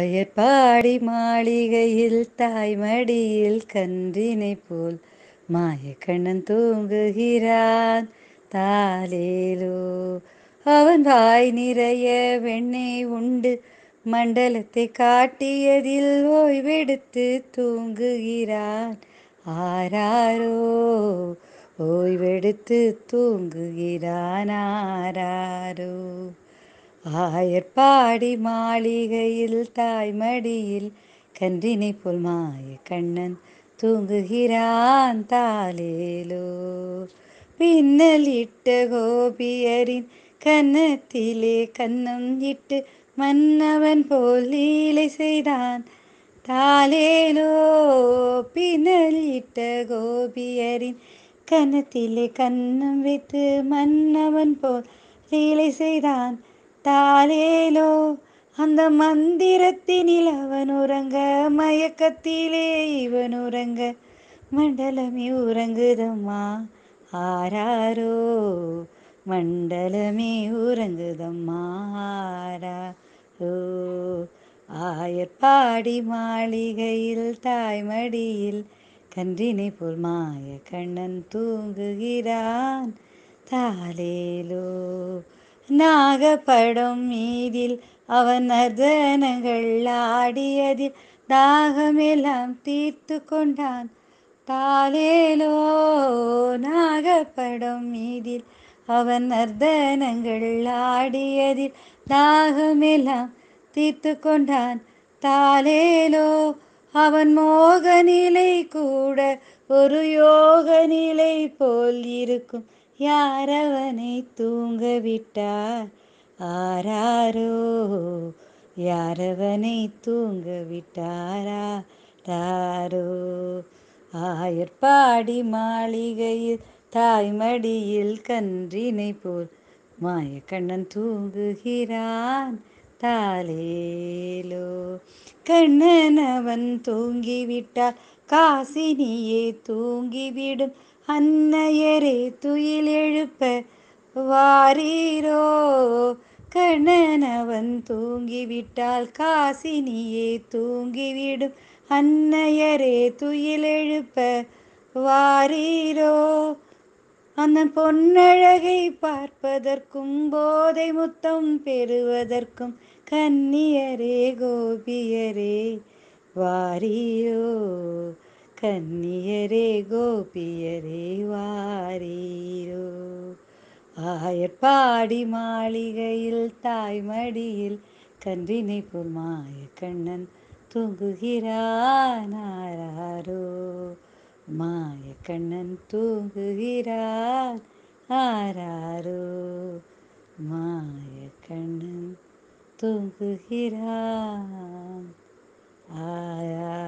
வயற்பாடி மாளிகையில் தாய்மடியில் கன்றினை போல் மாயக்கண்ணன் தூங்குகிறான் தாலேலோ அவன் வாய் நிறைய வெண்ணெய் உண்டு மண்டலத்தை காட்டியதில் ஓய்வெடுத்து தூங்குகிறான் ஆராரோ ஓய்வெடுத்து தூங்குகிறான் ஆராரோ ஆயர்பாடி மாளிகையில் தாய்மடியில் கன்றினை போல் மாய கண்ணன் தூங்குகிறான் தாலேலோ பின்னலிட்ட கோபியரின் கன்னத்திலே கன்னம் இட்டு மன்னவன் போல் லீலை செய்தான் தாலேலோ பின்னலிட்ட கோபியரின் கன்னத்திலே கன்னம் வைத்து மன்னவன் போல் லீலை செய்தான் தாலேலோ அந்த மந்திரத்தினில் அவன் உறங்க மயக்கத்திலே இவன் உறங்க மண்டலமே உறங்குதம்மா ஆராரோ மண்டலமே உறங்குதம்மா ஆராரோ ஆயர்பாடி மாளிகையில் தாய்மடியில் கன்றினை போல் மாய கண்ணன் தூங்குகிறான் தாலேலோ நாகப்படும் மீதில் அவன் நர்தனங்கள் ஆடியதில் தாகமெல்லாம் தீர்த்து கொண்டான் தாலேலோ நாகப்படும் மீதில் அவன் நர்தனங்கள் ஆடியதில் தாகமெல்லாம் தீர்த்து கொண்டான் தாலேலோ அவன் மோக நிலை கூட ஒரு யோக நிலை போல் இருக்கும் யாரவனை தூங்க விட்டார் ஆராரோ யாரவனை தூங்க விட்டாரா தாரோ ஆயர்பாடி மாளிகையில் தாய்மடியில் கன்றினை போல் மாயக்கண்ணன் தூங்குகிறான் தாலேலோ கண்ணன் அவன் தூங்கிவிட்டால் காசினியே தூங்கிவிடும் அன்னையரே துயில் எழுப்ப வாரீரோ கண்ணனவன் தூங்கிவிட்டால் காசினியே தூங்கிவிடும் அன்னையரே துயில் எழுப்ப வாரீரோ அந்த பொன்னழகை பார்ப்பதற்கும் போதை முத்தம் பெறுவதற்கும் கன்னியரே கோபியரே வாரியோ കന്നിയരെ ഗോപിയരെ വാരീരോ ആയപ്പാടി മാളികയിൽ തായ്മടിയിൽ കന്റിനെ പുൽമായ കണ്ണൻ തൂങ്ങുകിരാനാരോ മായ കണ്ണൻ തൂങ്ങുകിരാൻ ആരാരോ മായ കണ്ണൻ തൂങ്ങുകിരാൻ ആരാരോ